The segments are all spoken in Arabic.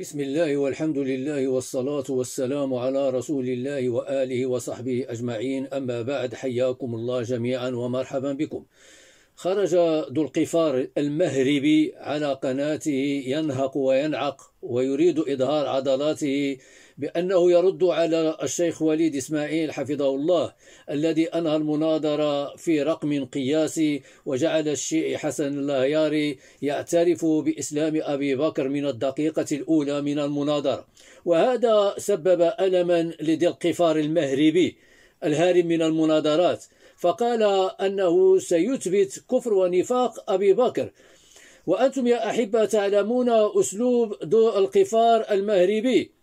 بسم الله والحمد لله والصلاة والسلام على رسول الله وآله وصحبه أجمعين أما بعد حياكم الله جميعا ومرحبا بكم خرج ذو القفار المهربي على قناته ينهق وينعق ويريد إظهار عضلاته بأنه يرد على الشيخ وليد إسماعيل حفظه الله الذي أنهى المناظرة في رقم قياسي وجعل الشيء حسن اللهياري يعترف بإسلام أبي بكر من الدقيقة الأولى من المناظرة وهذا سبب ألما لدي القفار المهربي الهارب من المناظرات فقال أنه سيثبت كفر ونفاق أبي بكر وأنتم يا أحبة تعلمون أسلوب ذو القفار المهربي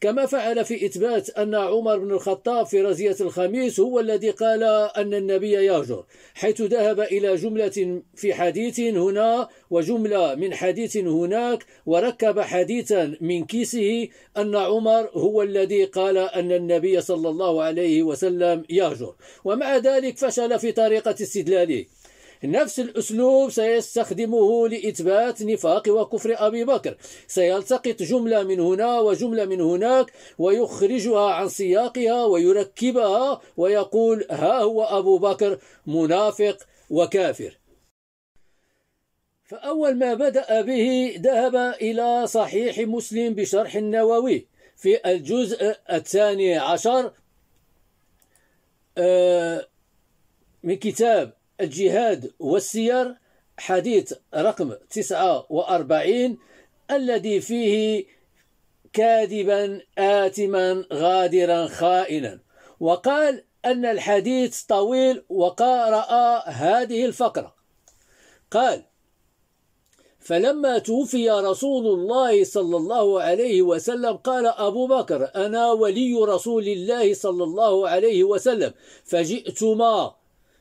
كما فعل في إثبات أن عمر بن الخطاب في رزية الخميس هو الذي قال أن النبي يهجر حيث ذهب إلى جملة في حديث هنا وجملة من حديث هناك وركب حديثا من كيسه أن عمر هو الذي قال أن النبي صلى الله عليه وسلم يهجر ومع ذلك فشل في طريقة استدلاله نفس الأسلوب سيستخدمه لإثبات نفاق وكفر أبي بكر سيلتقط جملة من هنا وجملة من هناك ويخرجها عن سياقها ويركبها ويقول ها هو أبو بكر منافق وكافر فأول ما بدأ به ذهب إلى صحيح مسلم بشرح النووي في الجزء الثاني عشر آه، من كتاب الجهاد والسير حديث رقم 49 الذي فيه كاذبا آثما غادرا خائنا وقال أن الحديث طويل وقرأ هذه الفقرة قال فلما توفي رسول الله صلى الله عليه وسلم قال أبو بكر أنا ولي رسول الله صلى الله عليه وسلم فجئتما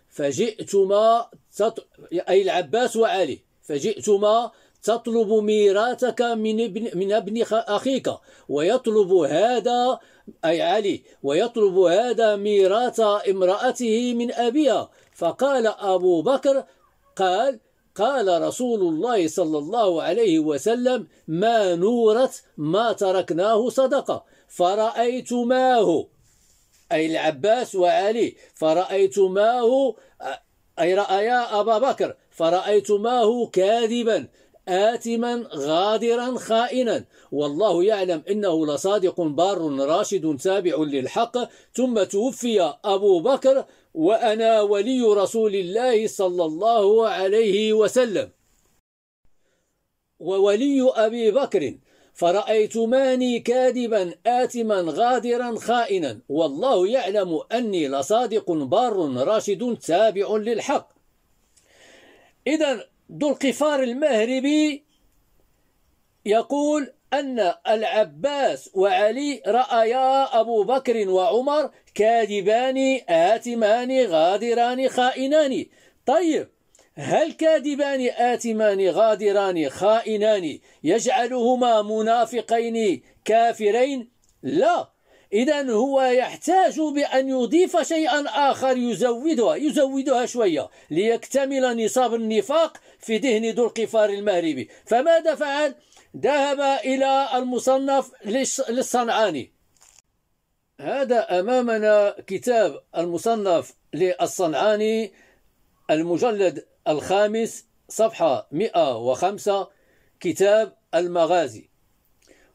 فجئتما تط... أي العباس وعلي فجئتما تطلب ميراثك من ابن من ابن اخيك ويطلب هذا اي علي ويطلب هذا ميراث امراته من ابيها فقال ابو بكر قال قال رسول الله صلى الله عليه وسلم ما نورت ما تركناه صدقه فرايتماه أي العباس وعلي فرأيتماه أي رأيا أبا بكر فرأيتماه كاذبا آثما غادرا خائنا والله يعلم إنه لصادق بار راشد تابع للحق ثم توفي أبو بكر وأنا ولي رسول الله صلى الله عليه وسلم وولي أبي بكر فرأيتماني كاذبا آثما غادرا خائنا والله يعلم أني لصادق بار راشد تابع للحق إذا ذو القفار المهربي يقول أن العباس وعلي رأيا أبو بكر وعمر كاذبان آثمان غادران خائنان طيب هل كاذبان آتمان غادران خائنان يجعلهما منافقين كافرين لا إذا هو يحتاج بأن يضيف شيئا آخر يزودها يزودها شوية ليكتمل نصاب النفاق في ذهن ذو القفار المغربي فماذا فعل؟ ذهب إلى المصنف للصنعاني هذا أمامنا كتاب المصنف للصنعاني المجلد الخامس صفحة 105 كتاب المغازي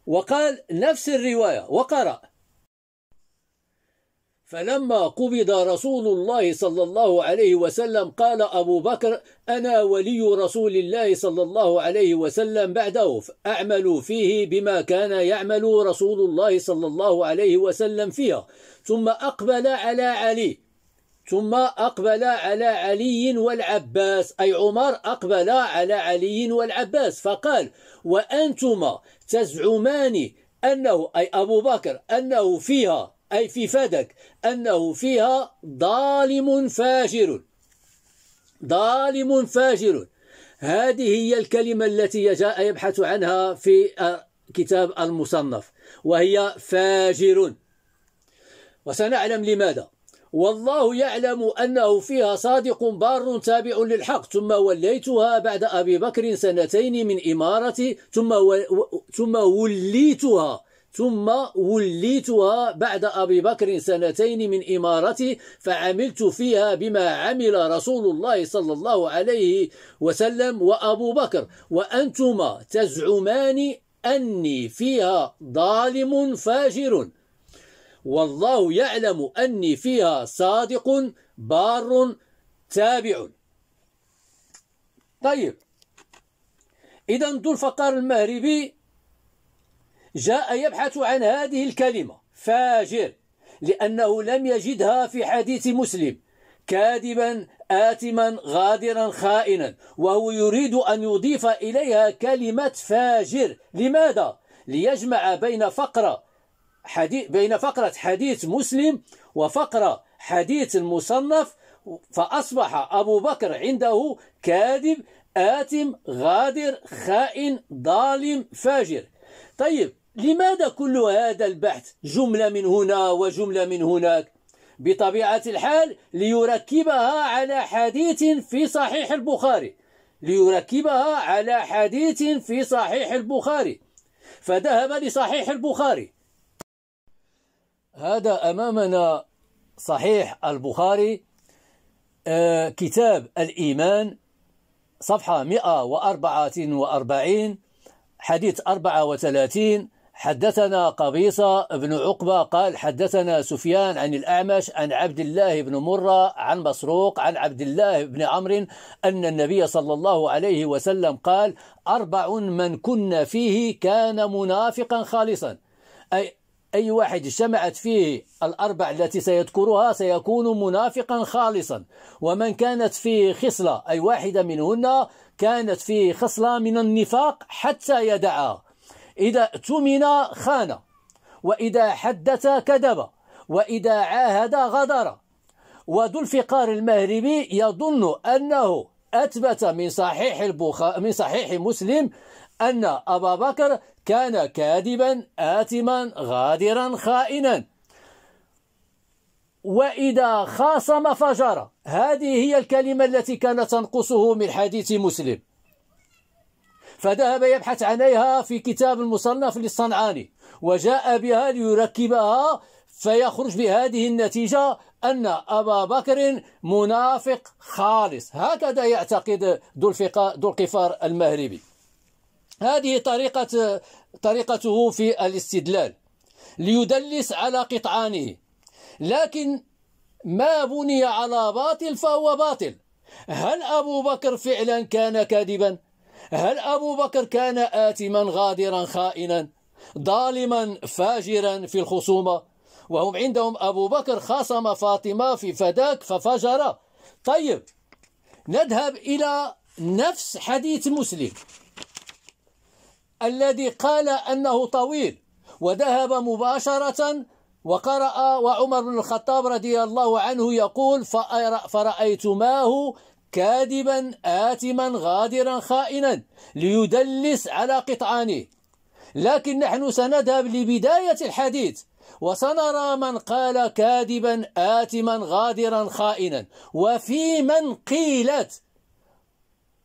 وقال نفس الرواية وقرأ فلما قبض رسول الله صلى الله عليه وسلم قال أبو بكر أنا ولي رسول الله صلى الله عليه وسلم بعده أعمل فيه بما كان يعمل رسول الله صلى الله عليه وسلم فيها ثم أقبل على علي ثم أقبل على علي والعباس أي عمر أقبل على علي والعباس فقال وأنتما تزعمان أنه أي أبو بكر أنه فيها أي في فدك أنه فيها ظالم فاجر ظالم فاجر هذه هي الكلمة التي جاء يبحث عنها في آه، كتاب المصنف وهي فاجر وسنعلم لماذا والله يعلم أنه فيها صادق بار تابع للحق ثم وليتها بعد أبي بكر سنتين من إمارتي ثم, و... ثم وليتها ثم وليتها بعد أبي بكر سنتين من إمارتي فعملت فيها بما عمل رسول الله صلى الله عليه وسلم وأبو بكر وأنتما تزعمان أني فيها ظالم فاجر والله يعلم أني فيها صادق بار تابع طيب إذا ذو الفقار المهربي جاء يبحث عن هذه الكلمة فاجر لأنه لم يجدها في حديث مسلم كاذبا آثما غادرا خائنا وهو يريد أن يضيف إليها كلمة فاجر لماذا؟ ليجمع بين فقرة حديث بين فقرة حديث مسلم وفقرة حديث المصنف فأصبح أبو بكر عنده كاذب آثم غادر خائن ظالم فاجر طيب لماذا كل هذا البحث جملة من هنا وجملة من هناك بطبيعة الحال ليركبها على حديث في صحيح البخاري ليركبها على حديث في صحيح البخاري فذهب لصحيح البخاري هذا أمامنا صحيح البخاري آه، كتاب الإيمان صفحة 144 حديث 34 حدثنا قبيصة بن عقبة قال حدثنا سفيان عن الأعمش عن عبد الله بن مرة عن مسروق عن عبد الله بن عمرو أن النبي صلى الله عليه وسلم قال أربع من كنا فيه كان منافقا خالصا أي أي واحد اجتمعت فيه الأربع التي سيذكرها سيكون منافقا خالصا ومن كانت فيه خصلة أي واحدة منهن كانت فيه خصلة من النفاق حتى يدعها إذا اؤتمن خان وإذا حدث كذب وإذا عاهد غدر وذو الفقار المهربي يظن أنه أثبت من صحيح البخاري من صحيح مسلم أن أبا بكر كان كاذبا آثما غادرا خائنا وإذا خاصم فجر هذه هي الكلمة التي كانت تنقصه من حديث مسلم فذهب يبحث عليها في كتاب المصنف للصنعاني وجاء بها ليركبها فيخرج بهذه النتيجة أن أبا بكر منافق خالص هكذا يعتقد ذو القفار المهربي هذه طريقة طريقته في الاستدلال ليدلس على قطعانه لكن ما بني على باطل فهو باطل هل أبو بكر فعلا كان كاذبا هل أبو بكر كان آثما غادرا خائنا ظالما فاجرا في الخصومة وهم عندهم أبو بكر خاصم فاطمة في فداك ففجر طيب نذهب إلى نفس حديث مسلم الذي قال أنه طويل وذهب مباشرة وقرأ وعمر بن الخطاب رضي الله عنه يقول فرأيتماه كاذبا آتما غادرا خائنا ليدلس على قطعانه لكن نحن سنذهب لبداية الحديث وسنرى من قال كاذبا آتما غادرا خائنا وفي من قيلت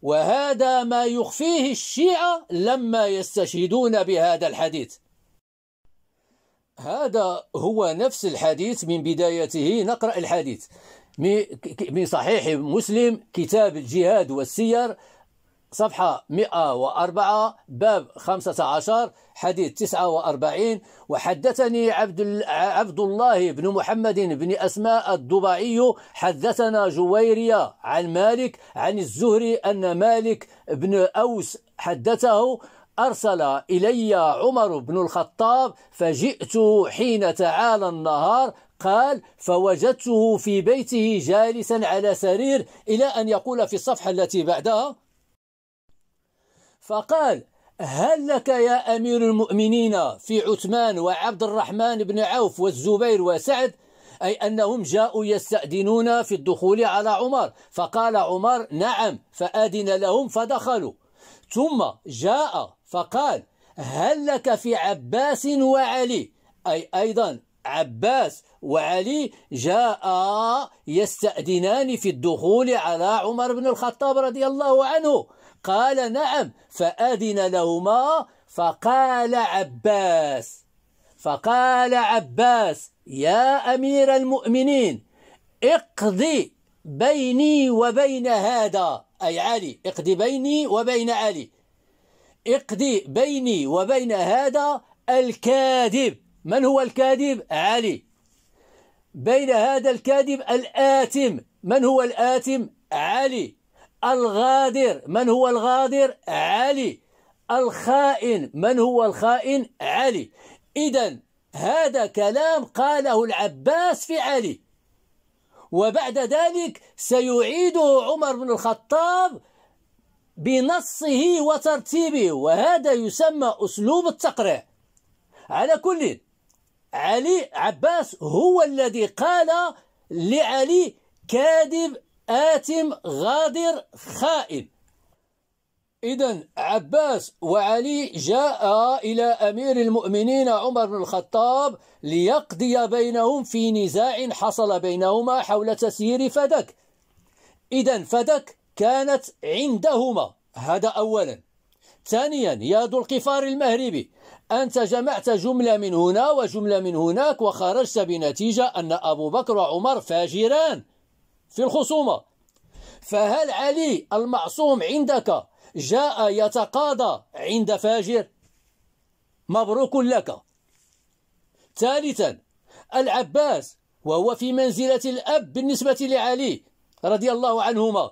وهذا ما يخفيه الشيعة لما يستشهدون بهذا الحديث هذا هو نفس الحديث من بدايته نقرأ الحديث من صحيح مسلم كتاب الجهاد والسير صفحة 104 باب 15 حديث 49 وحدثني عبد عبد الله بن محمد بن أسماء الضبعي حدثنا جويرية عن مالك عن الزهري أن مالك بن أوس حدثه أرسل إلي عمر بن الخطاب فجئت حين تعالى النهار قال فوجدته في بيته جالسا على سرير إلى أن يقول في الصفحة التي بعدها فقال هل لك يا أمير المؤمنين في عثمان وعبد الرحمن بن عوف والزبير وسعد أي أنهم جاءوا يستأذنون في الدخول على عمر فقال عمر نعم فأذن لهم فدخلوا ثم جاء فقال هل لك في عباس وعلي أي أيضا عباس وعلي جاء يستأذنان في الدخول على عمر بن الخطاب رضي الله عنه قال نعم فأذن لهما فقال عباس فقال عباس يا أمير المؤمنين اقضي بيني وبين هذا أي علي اقضي بيني وبين علي اقضي بيني وبين هذا الكاذب من هو الكاذب علي بين هذا الكاذب الآثم من هو الآثم علي الغادر من هو الغادر علي الخائن من هو الخائن علي إذا هذا كلام قاله العباس في علي وبعد ذلك سيعيده عمر بن الخطاب بنصه وترتيبه وهذا يسمى أسلوب التقريع على كل علي عباس هو الذي قال لعلي كاذب آثم غادر خائن إذا عباس وعلي جاء إلى أمير المؤمنين عمر بن الخطاب ليقضي بينهم في نزاع حصل بينهما حول تسيير فدك إذا فدك كانت عندهما هذا أولا ثانيا يا ذو القفار المهربي أنت جمعت جملة من هنا وجملة من هناك وخرجت بنتيجة أن أبو بكر وعمر فاجران في الخصومة فهل علي المعصوم عندك جاء يتقاضى عند فاجر مبروك لك ثالثا العباس وهو في منزلة الأب بالنسبة لعلي رضي الله عنهما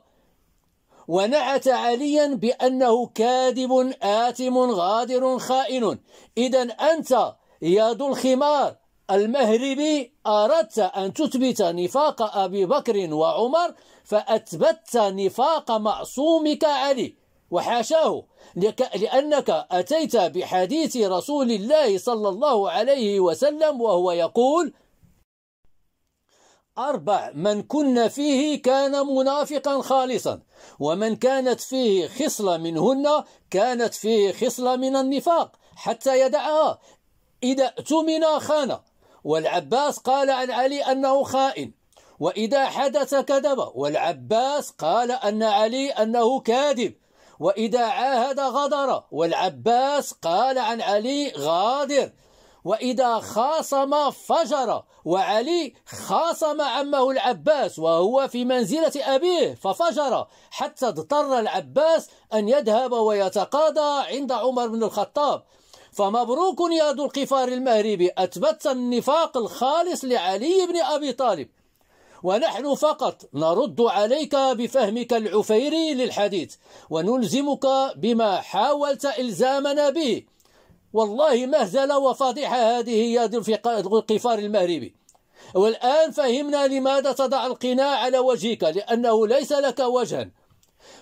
ونعت عليا بأنه كاذب آثم غادر خائن إذا أنت يا ذو الخمار المهربي أردت أن تثبت نفاق أبي بكر وعمر فأثبتت نفاق معصومك علي وحاشاه لأنك أتيت بحديث رسول الله صلى الله عليه وسلم وهو يقول أربع من كن فيه كان منافقا خالصا ومن كانت فيه خصلة منهن كانت فيه خصلة من النفاق حتى يدعها إذا اؤتمن خان والعباس قال عن علي أنه خائن وإذا حدث كذب والعباس قال أن علي أنه كاذب وإذا عاهد غدر والعباس قال عن علي غادر وإذا خاصم فجر وعلي خاصم عمه العباس وهو في منزلة أبيه ففجر حتى اضطر العباس أن يذهب ويتقاضى عند عمر بن الخطاب فمبروك يا ذو القفار المهربي أثبت النفاق الخالص لعلي بن أبي طالب ونحن فقط نرد عليك بفهمك العفيري للحديث ونلزمك بما حاولت إلزامنا به والله مهزلة وفضيحة هذه يا ذو القفار المهربي والآن فهمنا لماذا تضع القناع على وجهك لأنه ليس لك وجها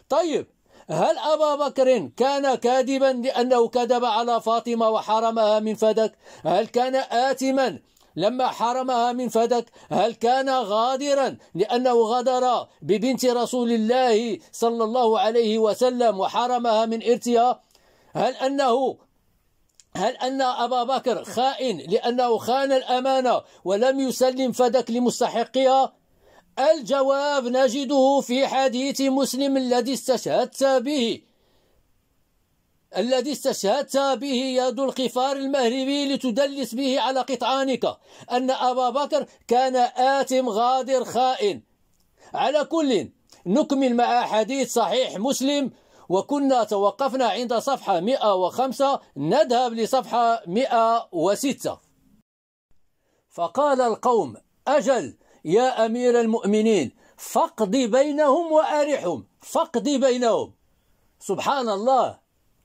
طيب هل أبا بكر كان كاذبا لأنه كذب على فاطمة وحرمها من فدك هل كان آثما لما حرمها من فدك هل كان غادرا لأنه غدر ببنت رسول الله صلى الله عليه وسلم وحرمها من إرتها هل أنه هل أن أبا بكر خائن لأنه خان الأمانة ولم يسلم فدك لمستحقها الجواب نجده في حديث مسلم الذي استشهدت به الذي استشهدت به يد القفار المهربي لتدلس به على قطعانك أن أبا بكر كان آثم غادر خائن على كل نكمل مع حديث صحيح مسلم وكنا توقفنا عند صفحة 105 نذهب لصفحة 106 فقال القوم أجل يا أمير المؤمنين فقضي بينهم وأرحهم فقضي بينهم سبحان الله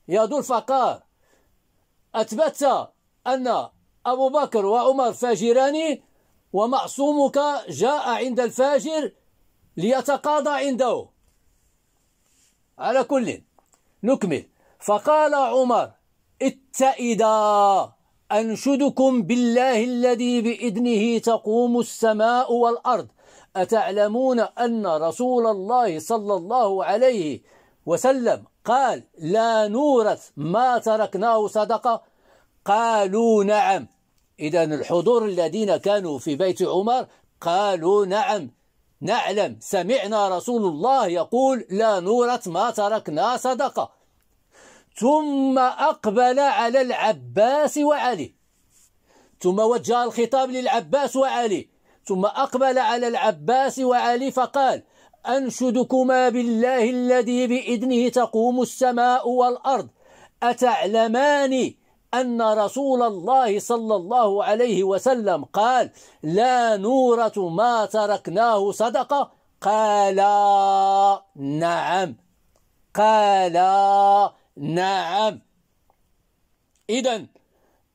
يا ذو الفقار أثبت أن أبو بكر وعمر فاجران ومعصومك جاء عند الفاجر ليتقاضى عنده على كل نكمل فقال عمر اتئدا أنشدكم بالله الذي بإذنه تقوم السماء والأرض أتعلمون أن رسول الله صلى الله عليه وسلم قال لا نورث ما تركناه صدقة قالوا نعم إذا الحضور الذين كانوا في بيت عمر قالوا نعم نعلم سمعنا رسول الله يقول لا نورث ما تركنا صدقه ثم أقبل على العباس وعلي ثم وجه الخطاب للعباس وعلي ثم أقبل على العباس وعلي فقال أنشدكما بالله الذي بإذنه تقوم السماء والأرض أتعلمان أن رسول الله صلى الله عليه وسلم قال لا نورة ما تركناه صدقة قال نعم قال نعم إذا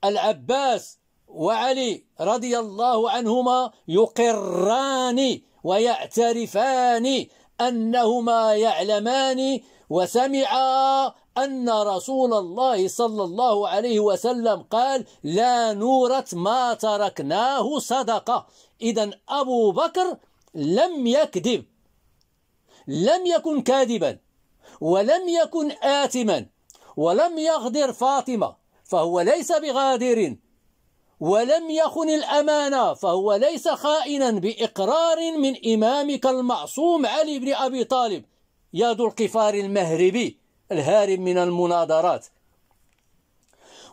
العباس وعلي رضي الله عنهما يقران ويعترفان أنهما يعلمان وسمعا أن رسول الله صلى الله عليه وسلم قال لا نورت ما تركناه صدقة إذا أبو بكر لم يكذب لم يكن كاذبا ولم يكن آثما ولم يغدر فاطمة فهو ليس بغادر ولم يخن الأمانة فهو ليس خائنا بإقرار من إمامك المعصوم علي بن أبي طالب يا ذو القفار المهربي الهارب من المناظرات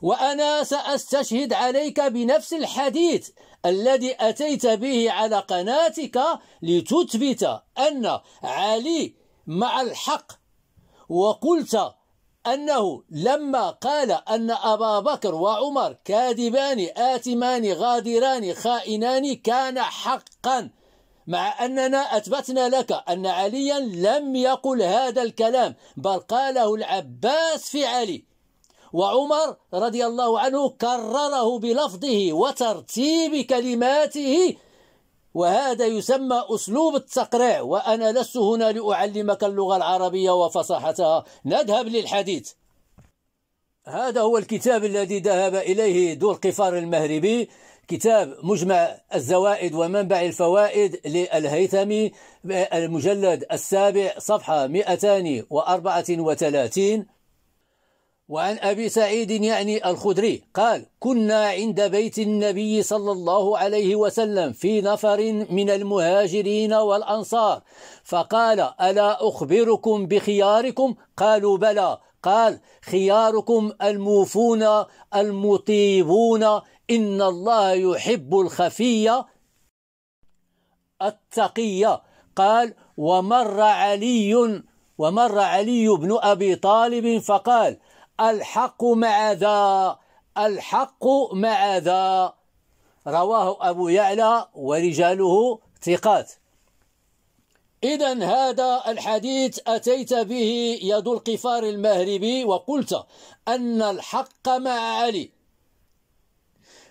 وأنا سأستشهد عليك بنفس الحديث الذي أتيت به على قناتك لتثبت أن علي مع الحق وقلت أنه لما قال أن أبا بكر وعمر كاذبان آتمان غادران خائنان كان حقا مع أننا أثبتنا لك أن عليا لم يقل هذا الكلام بل قاله العباس في علي وعمر رضي الله عنه كرره بلفظه وترتيب كلماته وهذا يسمى أسلوب التقريع وأنا لست هنا لأعلمك اللغة العربية وفصاحتها نذهب للحديث هذا هو الكتاب الذي ذهب إليه دور قفار المهربي كتاب مجمع الزوائد ومنبع الفوائد للهيثمي المجلد السابع صفحة 234 وعن أبي سعيد يعني الخدري قال كنا عند بيت النبي صلى الله عليه وسلم في نفر من المهاجرين والأنصار فقال ألا أخبركم بخياركم قالوا بلى قال خياركم الموفون المطيبون إن الله يحب الخفية التقية قال ومر علي ومر علي بن أبي طالب فقال الحق مع ذا الحق مع ذا رواه أبو يعلى ورجاله ثقات إذا هذا الحديث أتيت به يد القفار المهربي وقلت أن الحق مع علي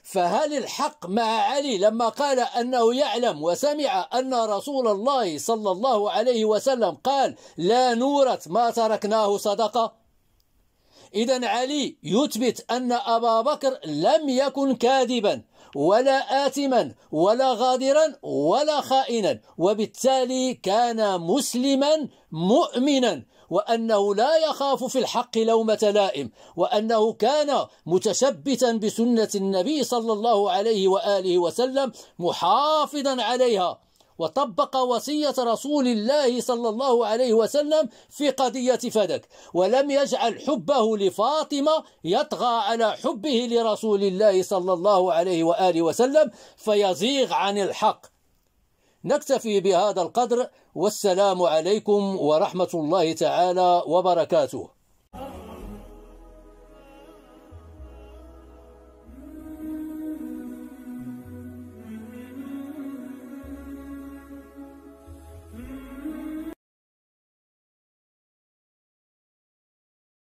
فهل الحق مع علي لما قال أنه يعلم وسمع أن رسول الله صلى الله عليه وسلم قال لا نورت ما تركناه صدقة إذا علي يثبت أن أبا بكر لم يكن كاذبا ولا آثما ولا غادرا ولا خائنا وبالتالي كان مسلما مؤمنا وأنه لا يخاف في الحق لومة لائم وأنه كان متشبتا بسنة النبي صلى الله عليه وآله وسلم محافظا عليها وطبق وصية رسول الله صلى الله عليه وسلم في قضية فدك ولم يجعل حبه لفاطمة يطغى على حبه لرسول الله صلى الله عليه وآله وسلم فيزيغ عن الحق نكتفي بهذا القدر والسلام عليكم ورحمة الله تعالى وبركاته